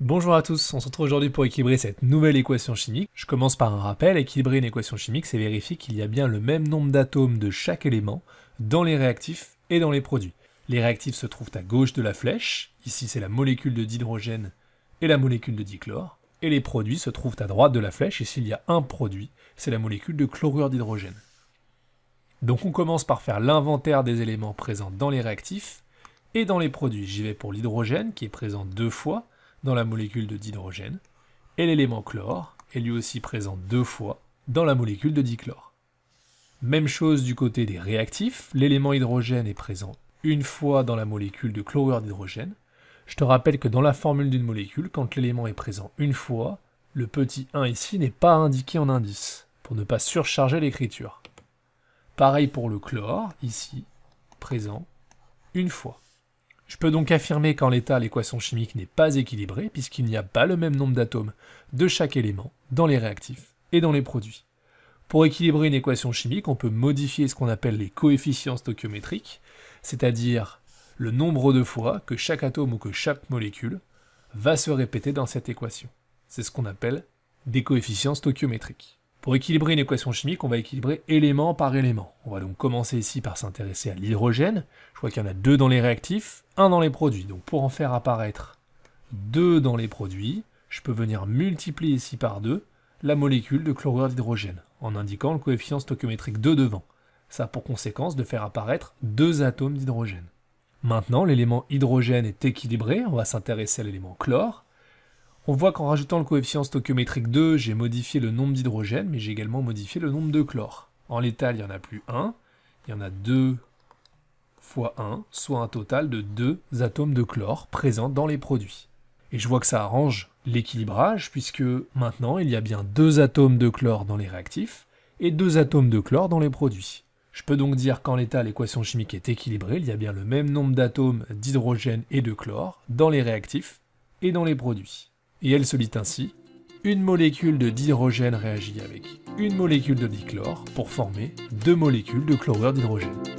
Bonjour à tous, on se retrouve aujourd'hui pour équilibrer cette nouvelle équation chimique. Je commence par un rappel, équilibrer une équation chimique, c'est vérifier qu'il y a bien le même nombre d'atomes de chaque élément dans les réactifs et dans les produits. Les réactifs se trouvent à gauche de la flèche, ici c'est la molécule de d'hydrogène et la molécule de dichlore, et les produits se trouvent à droite de la flèche, ici il y a un produit, c'est la molécule de chlorure d'hydrogène. Donc on commence par faire l'inventaire des éléments présents dans les réactifs et dans les produits. J'y vais pour l'hydrogène qui est présent deux fois, dans la molécule de d'hydrogène, et l'élément chlore est lui aussi présent deux fois dans la molécule de dichlore. Même chose du côté des réactifs, l'élément hydrogène est présent une fois dans la molécule de chlorure d'hydrogène. Je te rappelle que dans la formule d'une molécule, quand l'élément est présent une fois, le petit 1 ici n'est pas indiqué en indice, pour ne pas surcharger l'écriture. Pareil pour le chlore, ici, présent une fois. Je peux donc affirmer qu'en l'état, l'équation chimique n'est pas équilibrée puisqu'il n'y a pas le même nombre d'atomes de chaque élément dans les réactifs et dans les produits. Pour équilibrer une équation chimique, on peut modifier ce qu'on appelle les coefficients stoichiométriques, c'est-à-dire le nombre de fois que chaque atome ou que chaque molécule va se répéter dans cette équation. C'est ce qu'on appelle des coefficients stoichiométriques. Pour équilibrer une équation chimique, on va équilibrer élément par élément. On va donc commencer ici par s'intéresser à l'hydrogène. Je vois qu'il y en a deux dans les réactifs, un dans les produits. Donc pour en faire apparaître deux dans les produits, je peux venir multiplier ici par deux la molécule de chlorure d'hydrogène, en indiquant le coefficient stoichiométrique 2 devant. Ça a pour conséquence de faire apparaître deux atomes d'hydrogène. Maintenant, l'élément hydrogène est équilibré, on va s'intéresser à l'élément chlore. On voit qu'en rajoutant le coefficient stoichiométrique 2, j'ai modifié le nombre d'hydrogène, mais j'ai également modifié le nombre de chlore. En l'état, il n'y en a plus 1, il y en a 2 fois 1, soit un total de 2 atomes de chlore présents dans les produits. Et je vois que ça arrange l'équilibrage, puisque maintenant il y a bien 2 atomes de chlore dans les réactifs et 2 atomes de chlore dans les produits. Je peux donc dire qu'en l'état l'équation chimique est équilibrée, il y a bien le même nombre d'atomes d'hydrogène et de chlore dans les réactifs et dans les produits. Et elle se lit ainsi, une molécule de dihydrogène réagit avec une molécule de dichlore pour former deux molécules de chlorure d'hydrogène.